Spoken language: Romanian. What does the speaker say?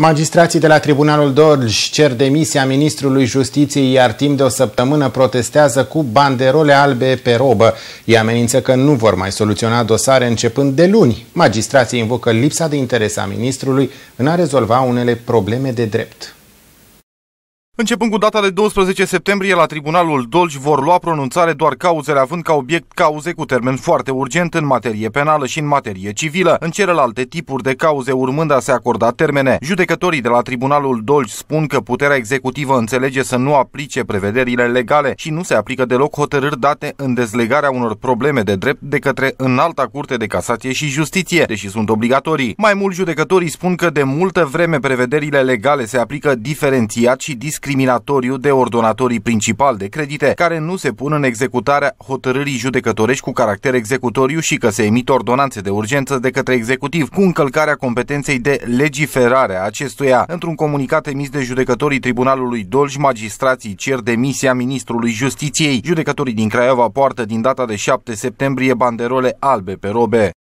Magistrații de la Tribunalul Dolj cer demisia ministrului Justiției, iar timp de o săptămână protestează cu banderole albe pe robă. Ei amenință că nu vor mai soluționa dosare începând de luni. Magistrații invocă lipsa de interes a ministrului în a rezolva unele probleme de drept. Începând cu data de 12 septembrie, la Tribunalul Dolj vor lua pronunțare doar cauzele având ca obiect cauze cu termen foarte urgent în materie penală și în materie civilă, în celelalte tipuri de cauze urmând a se acorda termene. Judecătorii de la Tribunalul Dolj spun că puterea executivă înțelege să nu aplice prevederile legale și nu se aplică deloc hotărâri date în dezlegarea unor probleme de drept de către înalta curte de casație și justiție, deși sunt obligatorii. Mai mult, judecătorii spun că de multă vreme prevederile legale se aplică diferențiat și discriminat discriminatoriu de ordonatorii principali de credite care nu se pun în executarea hotărârii judecătorești cu caracter executoriu și că se emit ordonanțe de urgență de către executiv cu încălcarea competenței de legiferare a acestuia. Într-un comunicat emis de judecătorii Tribunalului Dolj, magistrații cer demisia ministrului Justiției. Judecătorii din Craiova poartă din data de 7 septembrie banderole albe pe robe.